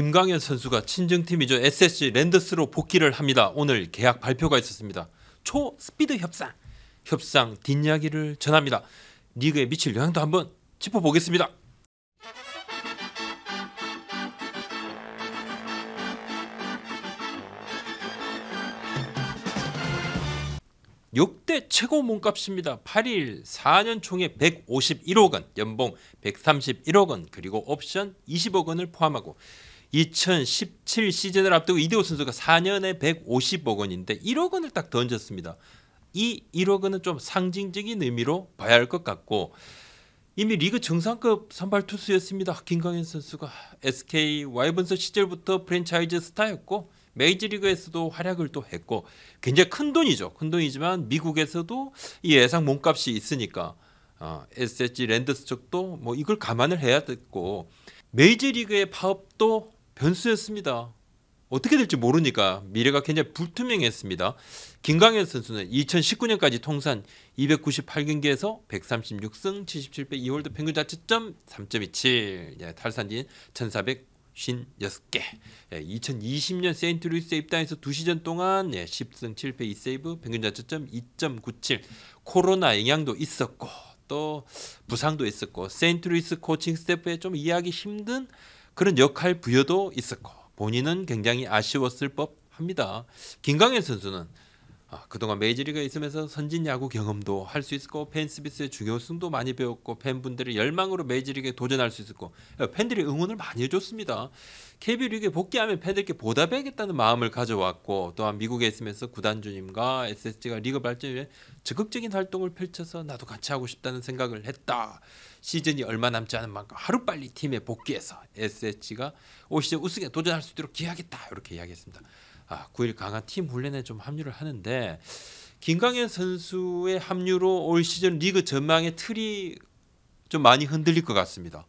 김광현 선수가 친정팀이죠. SSG 랜더스로 복귀를 합니다. 오늘 계약 발표가 있었습니다. 초 스피드 협상, 협상 뒷이야기를 전합니다. 리그에 미칠 영향도 한번 짚어보겠습니다. 역대 최고 몸값입니다. 8일 4년 총에 151억 원, 연봉 131억 원, 그리고 옵션 20억 원을 포함하고 2017 시즌을 앞두고 이대호 선수가 4년에 150억 원인데 1억 원을 딱 던졌습니다. 이 1억 원은 좀 상징적인 의미로 봐야 할 것 같고 이미 리그 정상급 선발 투수였습니다. 김광현 선수가 SK 와이번스 시절부터 프랜차이즈 스타였고 메이저리그에서도 활약을 또 했고 굉장히 큰 돈이죠. 큰 돈이지만 미국에서도 이 예상 몸값이 있으니까 어, SSG 랜더스 쪽도 뭐 이걸 감안을 해야 됐고 메이저리그의 파업도 변수였습니다. 어떻게 될지 모르니까 미래가 굉장히 불투명했습니다. 김강현 선수는 2019년까지 통산 298경기에서 136승 77패 2월드 평균 자체점 3.27 예, 탈산진 1 4 56개. 예, 2020년 세인트루이스에 입단해서 2시즌 동안 예, 10승 7패 2세이브, 평균 자체점 2.97. 코로나 영향도 있었고 또 부상도 있었고 세인트루이스 코칭 스태프에 좀 이해하기 힘든 그런 역할 부여도 있었고 본인은 굉장히 아쉬웠을 법합니다. 김강현 선수는 아, 그동안 메이저리그에 있으면서 선진 야구 경험도 할 수 있었고 팬스비스의 중요성도 많이 배웠고 팬분들이 열망으로 메이저리그에 도전할 수 있었고 어, 팬들이 응원을 많이 해줬습니다. KB 리그에 복귀하면 팬들께 보답해야겠다는 마음을 가져왔고 또한 미국에 있으면서 구단주님과 SSG가 리그 발전을 위해 적극적인 활동을 펼쳐서 나도 같이 하고 싶다는 생각을 했다. 시즌이 얼마 남지 않은 만큼 하루빨리 팀에 복귀해서 SSG가 올 시즌 우승에 도전할 수 있도록 기하겠다 이렇게 이야기했습니다. 아, 9일 강한 팀 훈련에 좀 합류를 하는데 김강현 선수의 합류로 올 시즌 리그 전망의 틀이 좀 많이 흔들릴 것 같습니다.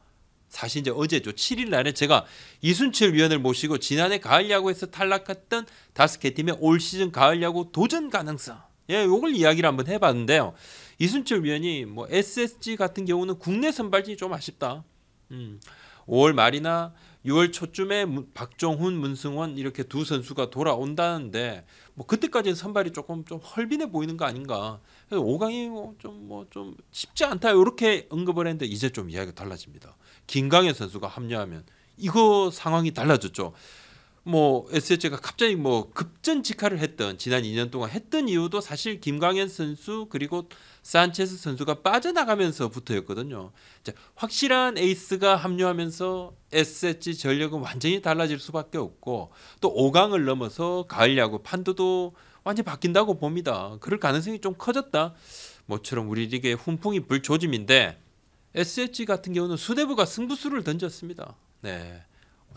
사실 이제 어제죠. 7일 날에 제가 이순철 위원을 모시고 지난해 가을 야구에서 탈락했던 다섯 개 팀의 올 시즌 가을 야구 도전 가능성. 예, 요걸 이야기를 한번 해 봤는데요. 이순철 위원이 뭐 SSG 같은 경우는 국내 선발진이 좀 아쉽다. 음. 5월 말이나 6월 초쯤에 박종훈, 문승원 이렇게 두 선수가 돌아온다는데 뭐 그때까지는 선발이 조금 좀 헐빈해 보이는 거 아닌가. 그래서 5강이 좀뭐좀뭐좀 뭐 쉽지 않다 이렇게 언급을 했는데 이제 좀 이야기가 달라집니다. 김강현 선수가 합류하면 이거 상황이 달라졌죠. 뭐 SH가 갑자기 뭐 급전직하를 했던 지난 2년 동안 했던 이유도 사실 김광현 선수 그리고 산체스 선수가 빠져나가면서부터였거든요. 자, 확실한 에이스가 합류하면서 SH 전력은 완전히 달라질 수밖에 없고 또 5강을 넘어서 가을 야구 판도도 완전히 바뀐다고 봅니다. 그럴 가능성이 좀 커졌다. 뭐처럼 우리 리그의 훈풍이 불조짐인데 SH 같은 경우는 수뇌부가 승부수를 던졌습니다. 네.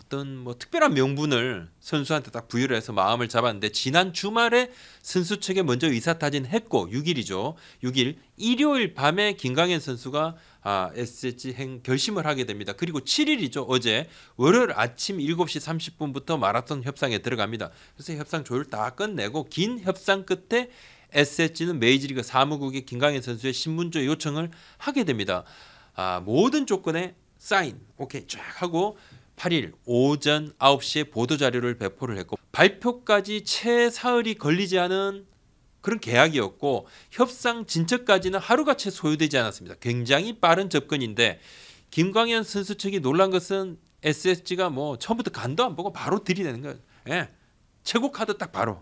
어떤 뭐 특별한 명분을 선수한테 딱 부여를 해서 마음을 잡았는데 지난 주말에 선수 측에 먼저 의사타진 했고 6일이죠. 6일 일요일 밤에 김강현 선수가 아, SSG 행 결심을 하게 됩니다. 그리고 7일이죠. 어제 월요일 아침 7시 30분부터 마라톤 협상에 들어갑니다. 그래서 협상 조율 다 끝내고 긴 협상 끝에 SSG는 메이지리그사무국의 김강현 선수의 신분조 요청을 하게 됩니다. 아, 모든 조건에 사인 오케이 쫙 하고 8일 오전 9시에 보도자료를 배포를 했고 발표까지 채 사흘이 걸리지 않은 그런 계약이었고 협상 진척까지는 하루가 채 소요되지 않았습니다. 굉장히 빠른 접근인데 김광현 선수 측이 놀란 것은 SSG가 뭐 처음부터 간도 안 보고 바로 들이대는 거예요. 예. 최고 카드 딱 바로.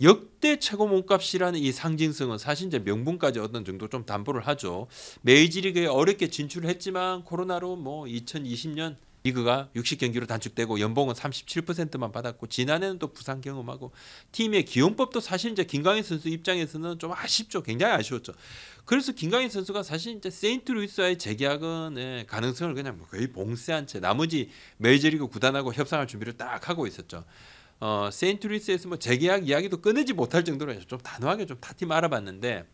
역대 최고 몸값이라는 이 상징성은 사실 이제 명분까지 어떤 정도 좀 담보를 하죠. 메이지리그에 어렵게 진출을 했지만 코로나로 뭐 2020년 리그가 60경기로 단축되고 연봉은 37%만 받았고 지난해는 또 부상 경험하고 팀의 기용법도 사실 이제 김강인 선수 입장에서는 좀 아쉽죠. 굉장히 아쉬웠죠. 그래서 김강인 선수가 사실 이제 세인트루이스와의 재계약은 예, 가능성을 그냥 뭐 거의 봉쇄한 채 나머지 메이저리그 구단하고 협상할 준비를 딱 하고 있었죠. 어, 세인트루이스에서 뭐 재계약 이야기도 끊이지 못할 정도로 좀 단호하게 좀다팀 알아봤는데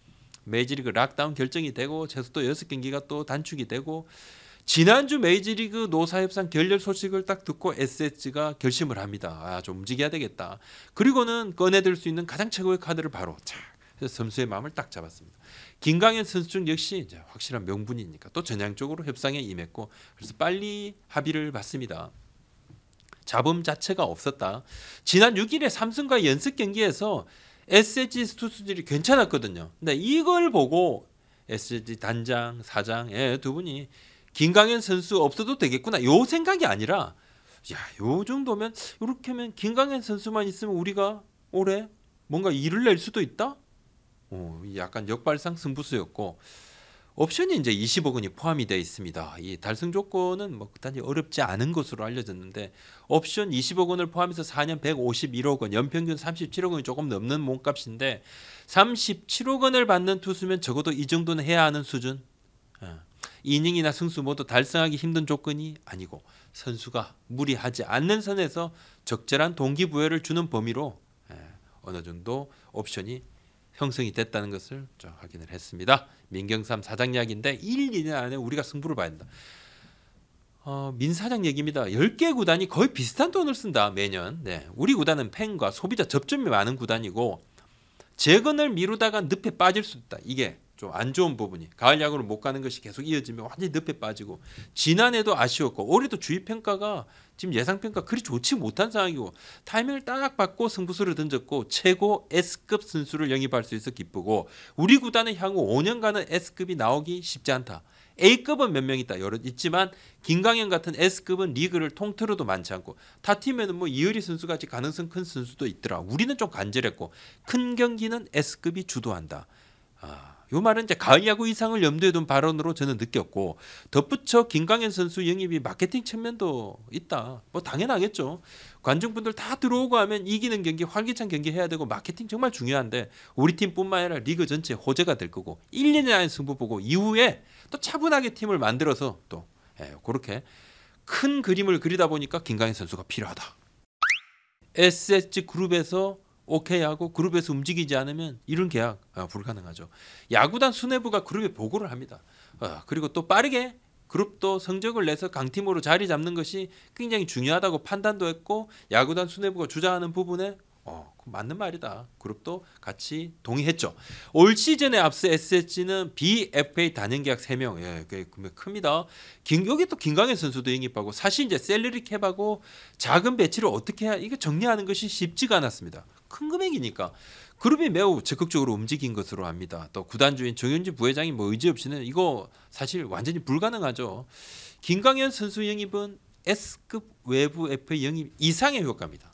메이저리그 락다운 결정이 되고 최소 또6 경기가 또 단축이 되고 지난주 메이지리그 노사협상 결렬 소식을 딱 듣고 SSG가 결심을 합니다. 아, 좀 움직여야 되겠다. 그리고는 꺼내들 수 있는 가장 최고의 카드를 바로 착 선수의 마음을 딱 잡았습니다. 김강현 선수 중 역시 이제 확실한 명분이니까 또 전향적으로 협상에 임했고 그래서 빨리 합의를 봤습니다. 잡음 자체가 없었다. 지난 6일에 삼성과 연습 경기에서 SG 투수들이 괜찮았거든요. 근데 이걸 보고 SG 단장, 사장 예, 두 분이 김강현 선수 없어도 되겠구나 요 생각이 아니라 야 요 정도면 이렇게 하면 김강현 선수만 있으면 우리가 올해 뭔가 일을 낼 수도 있다. 어, 약간 역발상 승부수였고 옵션이 이제 20억 원이 포함이 되어 있습니다. 이 달성 조건은 뭐 그다지 어렵지 않은 것으로 알려졌는데 옵션 20억 원을 포함해서 4년 151억 원, 연평균 37억 원이 조금 넘는 몸값인데 37억 원을 받는 투수면 적어도 이 정도는 해야 하는 수준. 어. 이닝이나 승수 모두 달성하기 힘든 조건이 아니고 선수가 무리하지 않는 선에서 적절한 동기부여를 주는 범위로 예, 어느 정도 옵션이 형성이 됐다는 것을 확인을 했습니다. 민경삼 사장 이야기인데 1, 2년 안에 우리가 승부를 봐야 한다. 어, 민 사장 얘기입니다. 10개 구단이 거의 비슷한 돈을 쓴다 매년. 네. 우리 구단은 팬과 소비자 접점이 많은 구단이고 재건을 미루다가 늪에 빠질 수 있다. 이게 좀안 좋은 부분이 가을 야구를 못 가는 것이 계속 이어지면 완전히 늪에 빠지고 지난해도 아쉬웠고 올해도 주위 평가가 지금 예상 평가 그리 좋지 못한 상황이고 타이밍을 딱 받고 승부수를 던졌고 최고 S급 선수를 영입할 수 있어 기쁘고 우리 구단은 향후 5년간은 S급이 나오기 쉽지 않다. A급은 몇 명 있다 여론 있지만 김강현 같은 S급은 리그를 통틀어도 많지 않고 타 팀에는 뭐이효리 선수같이 가능성 큰 선수도 있더라. 우리는 좀 간절했고 큰 경기는 S급이 주도한다. 아. 요 말은 이제 가을 야구 이상을 염두에 둔 발언으로 저는 느꼈고 덧붙여 김광현 선수 영입이 마케팅 측면도 있다. 뭐 당연하겠죠. 관중분들 다 들어오고 하면 이기는 경기 활기찬 경기 해야 되고 마케팅 정말 중요한데 우리 팀뿐만 아니라 리그 전체 호재가 될 거고 1, 2년 안에 승부 보고 이후에 또 차분하게 팀을 만들어서 또 예, 그렇게 큰 그림을 그리다 보니까 김광현 선수가 필요하다. SS 그룹에서 오케이 하고 그룹에서 움직이지 않으면 이런 계약 아, 불가능하죠. 야구단 수뇌부가 그룹에 보고를 합니다. 아, 그리고 또 빠르게 그룹도 성적을 내서 강팀으로 자리 잡는 것이 굉장히 중요하다고 판단도 했고 야구단 수뇌부가 주장하는 부분에 어, 그 맞는 말이다. 그룹도 같이 동의했죠. 올 시즌에 앞서 SSG는 BFA 단연 계약 3명. 예, 꽤 큽니다. 김, 여기 또 김강현 선수도 영입하고 사실 이제 셀러리 캡하고 작은 배치를 어떻게 해야 이거 정리하는 것이 쉽지가 않았습니다. 큰 금액이니까 그룹이 매우 적극적으로 움직인 것으로 합니다또 구단주인 정윤주 부회장이 뭐 의지 없이는 이거 사실 완전히 불가능하죠. 김강현 선수 영입은 S급 외부 FA 영입 이상의 효과입니다.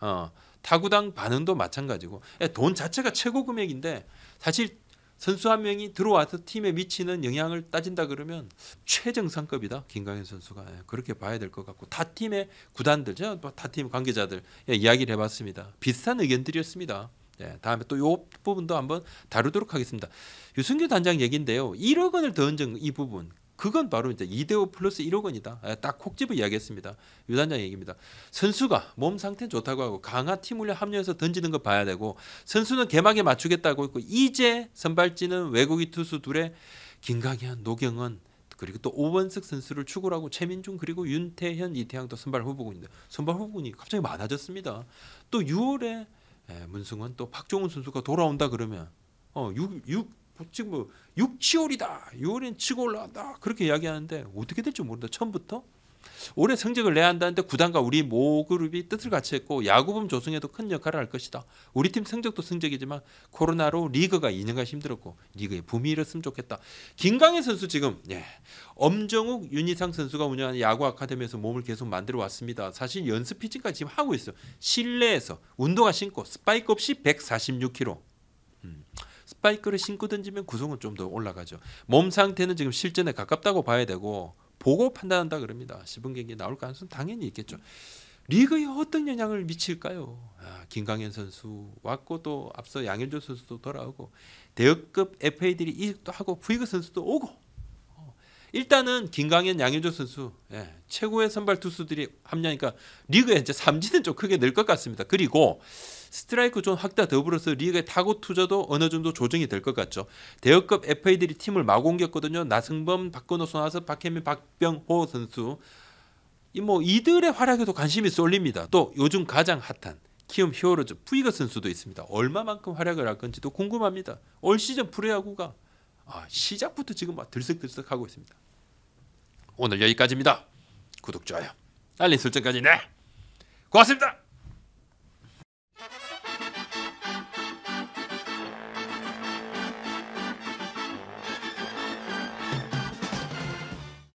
어, 타구당 반응도 마찬가지고 예, 돈 자체가 최고 금액인데 사실 선수 한 명이 들어와서 팀에 미치는 영향을 따진다 그러면 최정상급이다 김강현 선수가 예, 그렇게 봐야 될 것 같고 다 팀의 구단들 다팀 뭐 관계자들 예, 이야기를 해봤습니다 비슷한 의견들이었습니다 예, 다음에 또 이 부분도 한번 다루도록 하겠습니다 유승규 단장 얘긴데요 1억 원을 더 얹은 이 부분 그건 바로 이제 이대호 플러스 1억 원이다. 아, 딱 콕집을 이야기했습니다. 유단장 얘기입니다. 선수가 몸상태 좋다고 하고 강화 팀 훈련 합류해서 던지는 거 봐야 되고 선수는 개막에 맞추겠다고 했고 이제 선발진은 외국인 투수 둘에 김강현, 노경은 그리고 또 오원석 선수를 추구하고 최민중 그리고 윤태현, 이태양도 선발 후보군인데 선발 후보군이 갑자기 많아졌습니다. 또 6월에 예, 문승원 또 박종훈 선수가 돌아온다 그러면 어, 6, 6 지금 6, 치월이다 6월엔 치고 올라간다. 그렇게 이야기하는데 어떻게 될지 모른다. 처음부터. 올해 성적을 내야 한다는데 구단과 우리 모 그룹이 뜻을 같이 했고 야구범 조성에도 큰 역할을 할 것이다. 우리 팀 성적도 성적이지만 코로나로 리그가 인연가 힘들었고 리그에 붐이 일었으면 좋겠다. 김강희 선수 지금 예. 엄정욱 윤희상 선수가 운영하는 야구 아카데미에서 몸을 계속 만들어 왔습니다. 사실 연습 피칭까지 지금 하고 있어요. 실내에서 운동화 신고 스파이크 없이 146kg 스파이크를 신고 던지면 구속은 좀 더 올라가죠. 몸 상태는 지금 실전에 가깝다고 봐야 되고 보고 판단한다 그럽니다. 10분 경기 나올 가능성 당연히 있겠죠. 리그에 어떤 영향을 미칠까요? 아, 김강현 선수 왔고 또 앞서 양현조 선수도 돌아오고 대역급 FA들이 이직도 하고 브이그 선수도 오고 어, 일단은 김강현, 양현조 선수 예, 최고의 선발 투수들이 합류하니까 리그에 이제 삼진은 좀 크게 늘 것 같습니다. 그리고 스트라이크 존 확대 더불어서 리그의 타고 투자도 어느 정도 조정이 될 것 같죠. 대역급 FA들이 팀을 마구 옮겼거든요. 나승범, 박건호, 선수, 박혜민, 박병호 선수. 이 뭐 이들의 활약에도 관심이 쏠립니다. 또 요즘 가장 핫한 키움 히어로즈 푸이거 선수도 있습니다. 얼마만큼 활약을 할 건지도 궁금합니다. 올 시즌 프로야구가 아, 시작부터 지금 막 들썩들썩하고 있습니다. 오늘 여기까지입니다. 구독, 좋아요, 알림 설정까지 네. 고맙습니다.